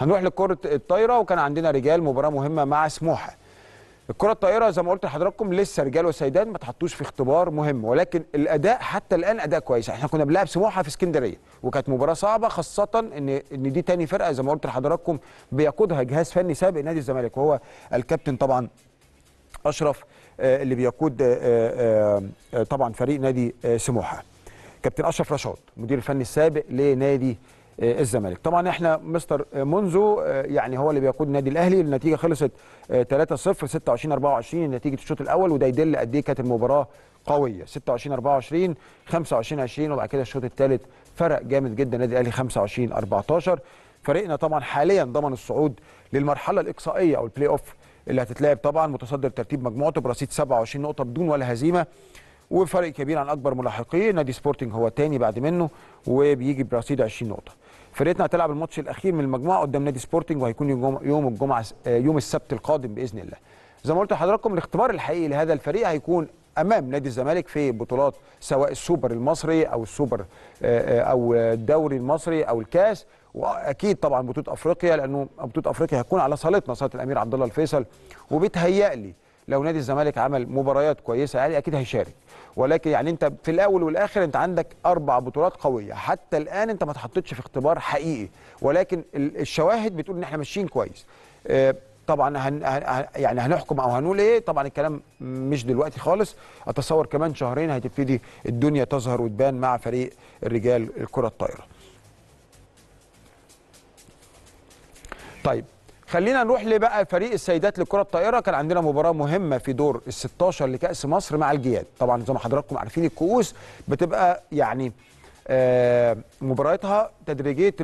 هنروح لكره الطايره وكان عندنا رجال مباراه مهمه مع سموحه الكره الطايره زي ما قلت لحضراتكم لسه رجال وسيدات ما تحطوش في اختبار مهم ولكن الاداء حتى الان اداء كويس احنا كنا بنلعب سموحه في اسكندريه وكانت مباراه صعبه خاصه ان ان دي تاني فرقه زي ما قلت لحضراتكم بيقودها جهاز فني سابق نادي الزمالك وهو الكابتن طبعا اشرف آه، اللي بيقود آه، آه، طبعا فريق نادي سموحه كابتن اشرف رشاد مدير الفني السابق لنادي آه، الزمالك طبعا احنا مستر آه، منذ آه، يعني هو اللي بيقود النادي الاهلي النتيجه خلصت 3 0 26 24 نتيجه الشوط الاول وده يدل قد ايه كانت المباراه قويه 26 24 25 20 وبعد كده الشوط الثالث فرق جامد جدا النادي الاهلي 25 14 فريقنا طبعا حاليا ضمن الصعود للمرحله الاقصائيه او البلاي اوف اللي هتتلعب طبعا متصدر ترتيب مجموعته برصيد 27 نقطه بدون ولا هزيمه وفرق كبير عن اكبر ملاحقيه نادي سبورتنج هو الثاني بعد منه وبيجي برصيد 20 نقطه فرقتنا هتلعب الماتش الاخير من المجموعه قدام نادي سبورتنج وهيكون يوم الجمعه آه، يوم السبت القادم باذن الله زي ما قلت لحضراتكم الاختبار الحقيقي لهذا الفريق هيكون امام نادي الزمالك في بطولات سواء السوبر المصري او السوبر آه، آه، او الدوري المصري او الكاس واكيد طبعا بطوله افريقيا لانه بطوله افريقيا هتكون على صالتنا صاله الامير عبد الله الفيصل لي لو نادي الزمالك عمل مباريات كويسه يعني اكيد هيشارك ولكن يعني انت في الاول والاخر انت عندك اربع بطولات قويه حتى الان انت ما اتحطتش في اختبار حقيقي ولكن الشواهد بتقول ان احنا ماشيين كويس آه، طبعا هن يعني هنحكم او هنقول ايه طبعا الكلام مش دلوقتي خالص اتصور كمان شهرين هتبتدي الدنيا تظهر وتبان مع فريق الرجال الكره الطائره طيب خلينا نروح لبقى فريق السيدات للكره الطائره كان عندنا مباراه مهمه في دور ال 16 لكاس مصر مع الجياد طبعا زي ما حضراتكم عارفين الكؤوس بتبقى يعني مباراتها مبارياتها تدريجيه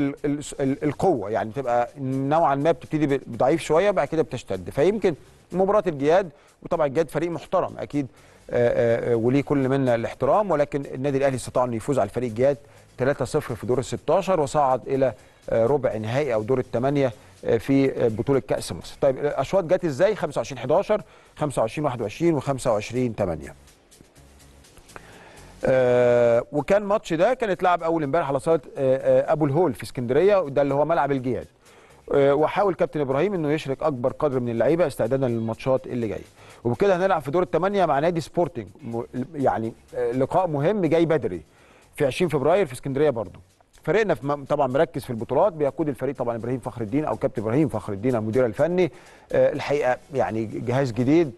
القوه يعني بتبقى نوعا ما بتبتدي بضعيف شويه بعد كده بتشتد فيمكن مباراه الجياد وطبعا الجياد فريق محترم اكيد آه، آه، آه، وليه كل منا الاحترام ولكن النادي الاهلي استطاع انه يفوز على الفريق الجياد 3-0 في دور ال 16 وصعد الى آه، ربع نهائي او دور الثمانيه آه، في آه، بطوله كاس مصر. طيب الاشواط جت ازاي؟ 25 11 25 21 و 25 8. وكان ماتش ده كان اتلعب اول امبارح على صاله ابو الهول في اسكندريه وده اللي هو ملعب الجياد وحاول كابتن ابراهيم انه يشرك اكبر قدر من اللعيبه استعدادا للماتشات اللي جايه وبكده هنلعب في دور الثمانيه مع نادي سبورتنج يعني لقاء مهم جاي بدري في 20 فبراير في اسكندريه برضو فريقنا طبعا مركز في البطولات بيقود الفريق طبعا ابراهيم فخر الدين او كابتن ابراهيم فخر الدين المدير الفني آه، الحقيقه يعني جهاز جديد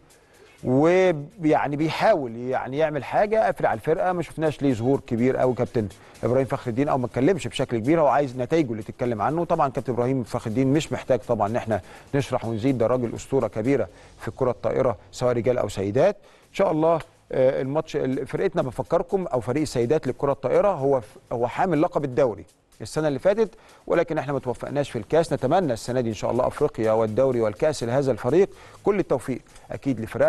ويعني بيحاول يعني يعمل حاجه قافل على الفرقه ما شفناش ليه ظهور كبير قوي كابتن ابراهيم فخر الدين او ما اتكلمش بشكل كبير هو عايز نتائجه اللي تتكلم عنه طبعا كابتن ابراهيم فخر الدين مش محتاج طبعا ان احنا نشرح ونزيد ده راجل اسطوره كبيره في الكره الطائره سواء رجال او سيدات ان شاء الله آه، الماتش فرقتنا بفكركم او فريق السيدات للكره الطائره هو هو حامل لقب الدوري السنه اللي فاتت ولكن احنا ما توفقناش في الكاس نتمنى السنه دي ان شاء الله افريقيا والدوري والكاس لهذا الفريق كل التوفيق اكيد لفرقنا